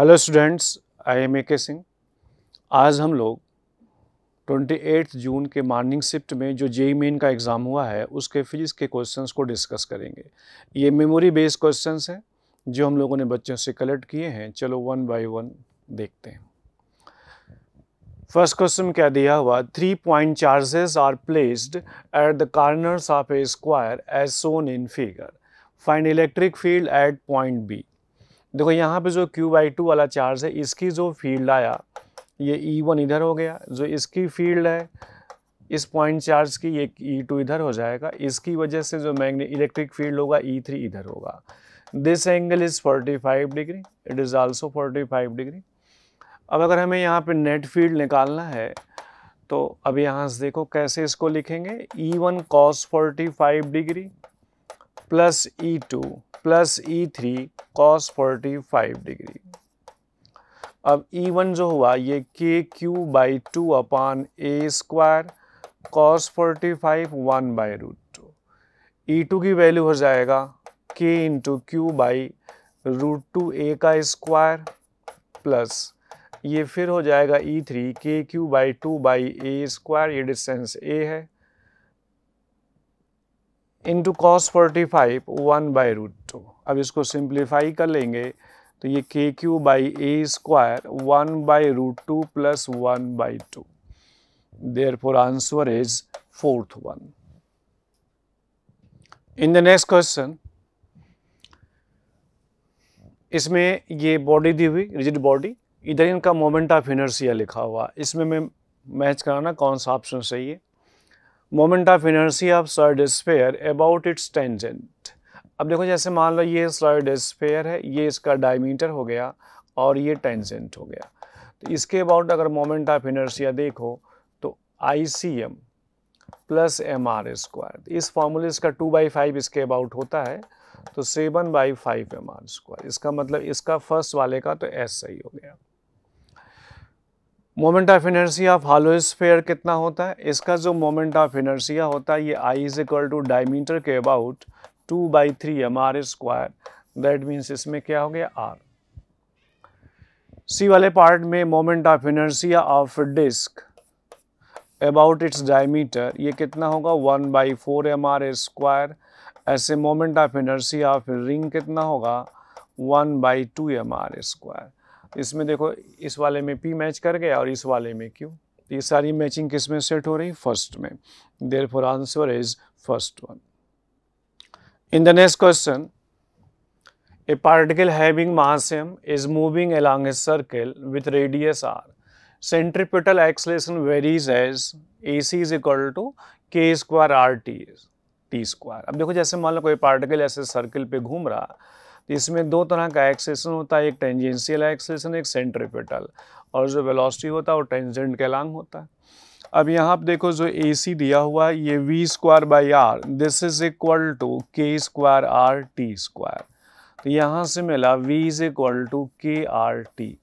Hello students I am A K Singh आज हम लोग 28 जून के मॉर्निंग शिफ्ट में जो जेई मेन e e का एग्ज़ाम हुआ है उसके फिजिक्स के क्वेश्चंस को डिस्कस करेंगे ये मेमोरी बेस्ड क्वेश्चंस हैं जो हम लोगों ने बच्चों से कलेक्ट किए हैं चलो वन बाय वन देखते हैं फर्स्ट क्वेश्चन क्या दिया हुआ three point charges are placed at the corners of a square as shown in figure find electric field at point B देखो यहाँ पे जो क्यू बाई टू वाला चार्ज है इसकी जो फील्ड आया ये ई e वन इधर हो गया जो इसकी फील्ड है इस पॉइंट चार्ज की ये ई e टू इधर हो जाएगा इसकी वजह से जो मैग्ने इलेक्ट्रिक फील्ड होगा ई e थ्री इधर होगा this angle is 45 degree it is also 45 degree अब अगर हमें यहाँ पे नेट फील्ड निकालना है तो अब यहाँ से देखो कैसे इसको लिखेंगे E one cos forty five degree plus E two plus E three cos forty five degree अब ई e वन जो हुआ ये K Q by two upon A square cos forty five one by root two E two की value हो जाएगा K into Q by root two A का square plus ये फिर हो जाएगा E three K Q by two by A square ये distance A है into cos forty five one by root two तो। अब इसको सिंप्लीफाई कर लेंगे तो ये K Q by A square one by root two plus one by two therefore answer is fourth one in the next question इसमें ये body दी हुई रिजिड बॉडी इधर इनका मोमेंट ऑफ इनर्सिया लिखा हुआ इसमें मैं मैच कराना कौन सा ऑप्शन सही है moment of inertia of solid sphere about its tangent अब देखो जैसे मान लो ये स्लॉइड स्पेयर है ये इसका डायमीटर हो गया और ये टेंजेंट हो गया तो इसके अबाउट अगर मोमेंट ऑफ इनर्सिया देखो तो I C M plus M R square इस फॉर्मूले इसका टू बाई फाइव इसके अबाउट होता है तो seven by five M R square इसका मतलब इसका फर्स्ट वाले का तो एस सही हो गया moment of inertia of hollow sphere कितना होता है इसका जो मोमेंट ऑफ इनर्सिया होता है ये I is equal to diameter के about two by three M R square that means इसमें क्या हो गया आर सी वाले पार्ट में moment of inertia of disc about its diameter ये कितना होगा one by four M R square ऐसे moment of inertia of ring कितना होगा one by two M R square इसमें देखो इस वाले में पी मैच कर गया और इस वाले में क्यू ये सारी मैचिंग किस में सेट हो रही फर्स्ट में therefore answer is first one In the next question, a particle having mass m is moving along a circle with radius r. Centripetal acceleration varies as ac is equal to k square r t T square अब देखो जैसे मान लो कोई particle ऐसे circle पे घूम रहा तो इसमें दो तरह का acceleration होता है एक tangential acceleration एक centripetal और जो velocity होता है वो tangent के along होता है अब यहाँ आप देखो जो ए सी दिया हुआ है ये V square by R this is equal to K square R T square तो यहाँ से मिला V is equal to K R T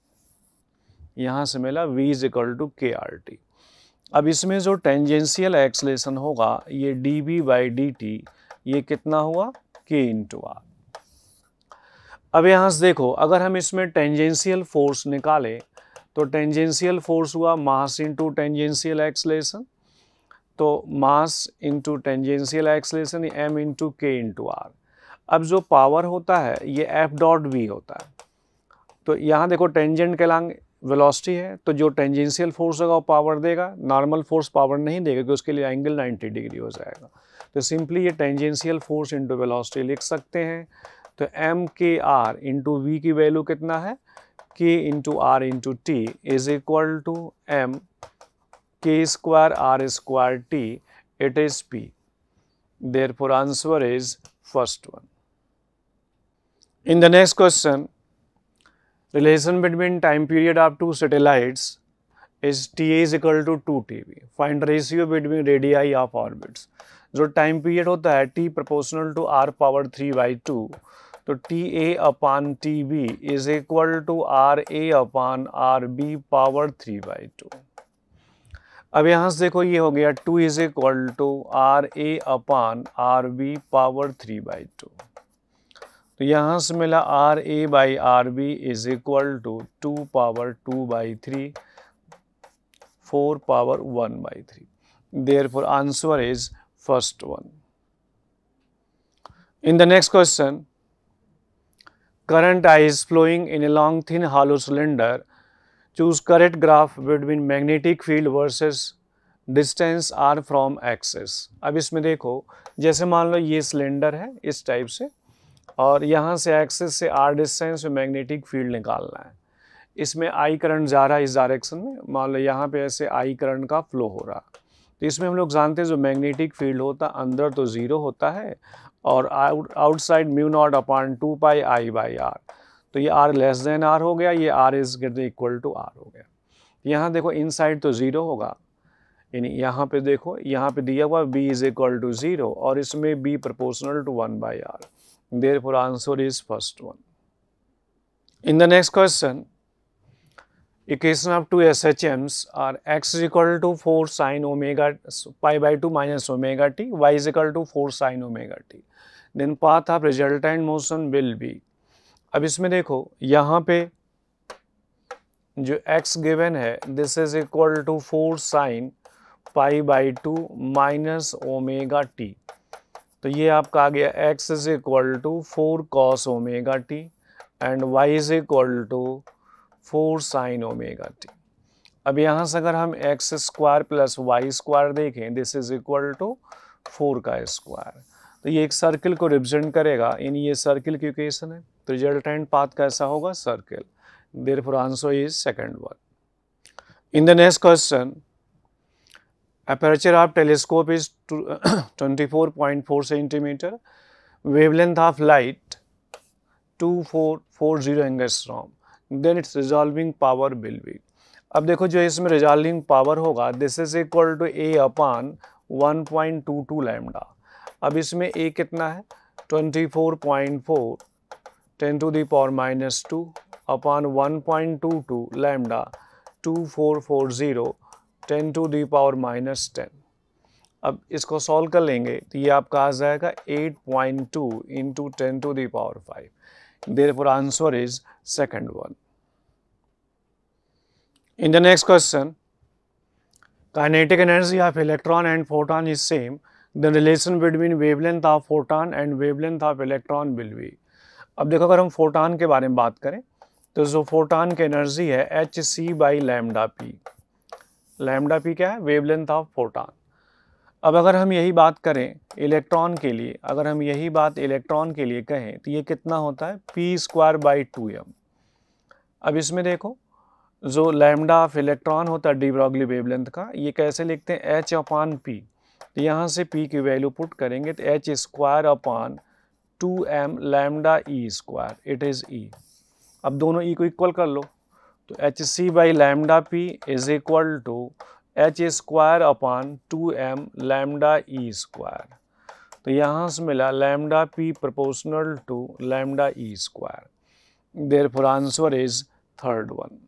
यहाँ से मिला V is equal to K R T अब इसमें जो टेंजेंशियल एक्सलेशन होगा ये D V by D T ये कितना हुआ के इंटू आर अब यहाँ से देखो अगर हम इसमें टेंजेंशियल फोर्स निकालें तो टेंजेंशियल फोर्स हुआ मास इंटू टेंजेंशियल एक्सलेशन तो mass into tangential acceleration M into K into R अब जो पावर होता है ये एफ डॉट वी होता है तो यहाँ देखो टेंजेंट कैलांग वेलोसिटी है तो जो टेंजेंशियल फोर्स होगा वो पावर देगा नॉर्मल फोर्स पावर नहीं देगा क्योंकि उसके लिए एंगल 90 डिग्री हो जाएगा तो सिंपली ये टेंजेंशियल फोर्स इंटू वेलोसिटी लिख सकते हैं तो M K R into V की वैल्यू कितना है k into r into t is equal to m k square r square t, it is p. Therefore, answer is first one. In the next question, relation between time period of two satellites is Ta is equal to 2 TB. Find ratio between radii of orbits. जो time period होता है t proportional to r power 3 by two तो T A upon T B is equal to R A upon R B power three by two अब यहां से देखो ये हो गया two is equal to R A upon R B power three by two तो यहां से मिला R A by R B is equal to two power two by three four power one by three therefore answer is first one in the next question current I is flowing in a long thin hollow cylinder choose correct graph between magnetic field versus distance R from axis अब इसमें देखो जैसे मान लो ये cylinder है इस type से और यहाँ से एक्सेस से आर डिस्टेंस में मैग्नेटिक फील्ड निकालना है इसमें आई करंट जा रहा है इस डायरेक्शन में मान लो यहाँ पे ऐसे आई करंट का फ्लो हो रहा है तो इसमें हम लोग जानते हैं जो मैग्नेटिक फील्ड होता अंदर तो ज़ीरो होता है और outside mu naught upon two pi I by R तो ये आर लेस देन आर हो गया ये R is greater equal to R हो गया यहाँ देखो साइड तो ज़ीरो होगा यानी यहाँ पे देखो यहाँ पे दिया हुआ B is equal to zero और इसमें B proportional to one by R therefore answer is first one in the next question equation of two SHMs are x is equal to 4 sine omega pi by 2 minus omega t, y is equal to 4 sine omega t. Then path of resultant motion will be. अब इसमें देखो यहाँ पे जो x given है this is equal to 4 sine pi by two minus omega T तो ये आपका आ गया x is equal to 4 cos omega T and y is equal to four sine omega T अब यहाँ से अगर हम X square plus Y square देखें this is equal to four का स्क्वायर तो ये एक सर्किल को रिप्रेजेंट करेगा इन ये सर्किल की इक्वेशन है तो रिजल्टेंट पाथ कैसा होगा circle therefore answer is second one in the next question point four centimetre wavelength of light two four four zero angstrom then its resolving power will be अब देखो जो इसमें resolving power होगा this is equal to A upon one point two two lambda अब इसमें A कितना है twenty four point four ten to the power minus two upon one point two two lambda two four four zero ten to the power minus ten अब इसको solve कर लेंगे तो ये आपका आ जाएगा eight point two into ten to the power five Therefore, answer is second one. In the next question, kinetic energy of electron and photon is same, the relation between wavelength of photon and wavelength of electron will be. अब देखो अगर हम photon के बारे में बात करें तो जो फोटान की एनर्जी है H C by lambda P lambda P क्या है वेवलेंथ ऑफ फोटान अब अगर हम यही बात करें इलेक्ट्रॉन के लिए अगर हम यही बात इलेक्ट्रॉन के लिए कहें तो ये कितना होता है P square by two M अब इसमें देखो जो लैमडा ऑफ इलेक्ट्रॉन होता है डिब्रॉगली वेवलेंथ का ये कैसे लिखते हैं एच अपॉन पी तो यहाँ से पी की वैल्यू पुट करेंगे तो H square upon two M lambda E square it is E अब दोनों ई e को इक्वल कर लो तो H C by lambda P is equal to H square upon two M lambda E square तो यहाँ से मिला lambda P proportional to lambda E square therefore answer is third one